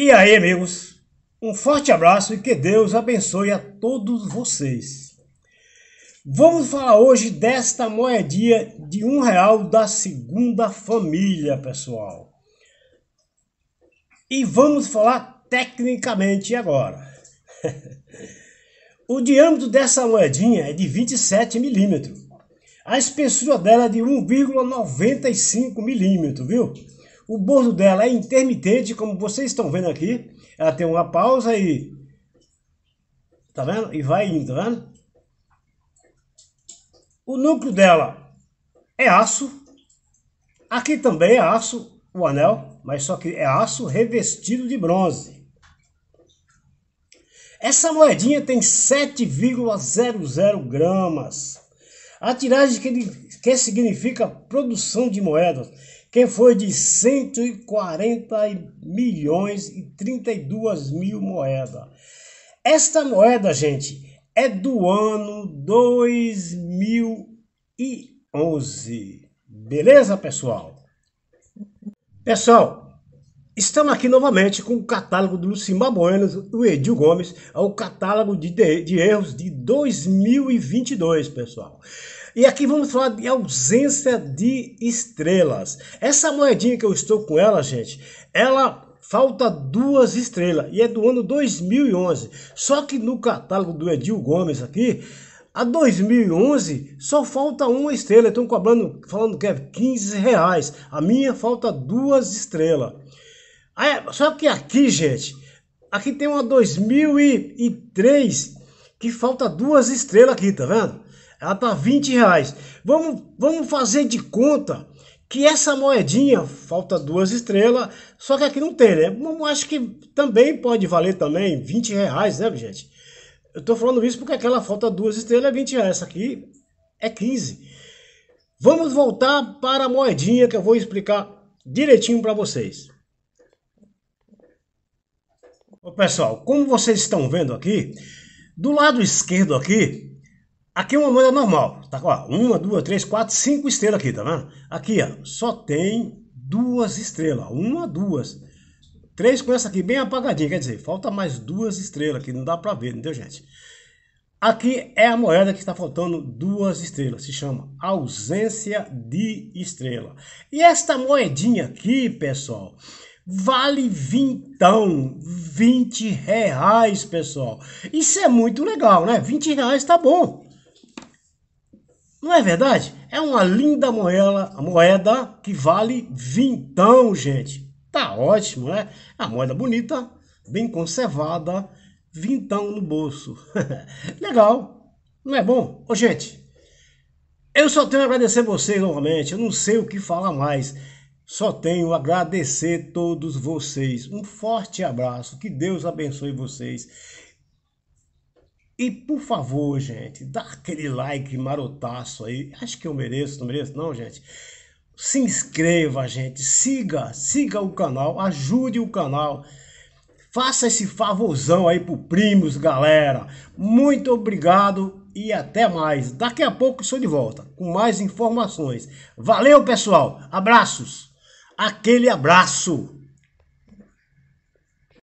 E aí, amigos, um forte abraço e que Deus abençoe a todos vocês. Vamos falar hoje desta moedinha de um real da segunda família, pessoal. E vamos falar tecnicamente agora. o diâmetro dessa moedinha é de 27 milímetros. A espessura dela é de 1,95 milímetros, viu? O bordo dela é intermitente, como vocês estão vendo aqui. Ela tem uma pausa e... Tá vendo? E vai indo, tá vendo? O núcleo dela é aço. Aqui também é aço, o anel, mas só que é aço revestido de bronze. Essa moedinha tem 7,00 gramas. A tiragem que, ele, que significa produção de moedas, que foi de 140 milhões e 32 mil moedas. Esta moeda, gente, é do ano 2011. Beleza, pessoal? Pessoal, Estamos aqui novamente com o catálogo do Lucimar Bueno, o Edil Gomes, é o catálogo de, de, de erros de 2022, pessoal. E aqui vamos falar de ausência de estrelas. Essa moedinha que eu estou com ela, gente, ela falta duas estrelas e é do ano 2011. Só que no catálogo do Edil Gomes aqui, a 2011 só falta uma estrela, estão cobrando, falando que é 15 reais. A minha falta duas estrelas. Só que aqui, gente, aqui tem uma 2003 que falta duas estrelas aqui, tá vendo? Ela tá 20 reais. Vamos, vamos fazer de conta que essa moedinha, falta duas estrelas, só que aqui não tem, né? Acho que também pode valer também 20 reais, né, gente? Eu tô falando isso porque aquela falta duas estrelas é 20 reais, essa aqui é 15. Vamos voltar para a moedinha que eu vou explicar direitinho para vocês. Pessoal, como vocês estão vendo aqui, do lado esquerdo aqui, Aqui é uma moeda normal, tá? Ó, uma, duas, três, quatro, cinco estrelas aqui, tá vendo? Aqui, ó, só tem duas estrelas, uma, duas. Três com essa aqui bem apagadinha, quer dizer, falta mais duas estrelas aqui, não dá pra ver, entendeu, gente? Aqui é a moeda que está faltando duas estrelas, se chama ausência de estrela. E esta moedinha aqui, pessoal, vale vintão, 20 reais, pessoal. Isso é muito legal, né? 20 reais tá bom. Não é verdade? É uma linda moeda, moeda que vale vintão, gente. Tá ótimo, né? A moeda bonita, bem conservada, vintão no bolso. Legal, não é bom? Ô, gente, eu só tenho a agradecer vocês novamente. Eu não sei o que falar mais. Só tenho a agradecer todos vocês. Um forte abraço. Que Deus abençoe vocês e por favor, gente, dá aquele like marotaço aí. Acho que eu mereço, não mereço não, gente? Se inscreva, gente. Siga, siga o canal, ajude o canal. Faça esse favorzão aí pro primos, galera. Muito obrigado e até mais. Daqui a pouco sou de volta com mais informações. Valeu, pessoal. Abraços. Aquele abraço.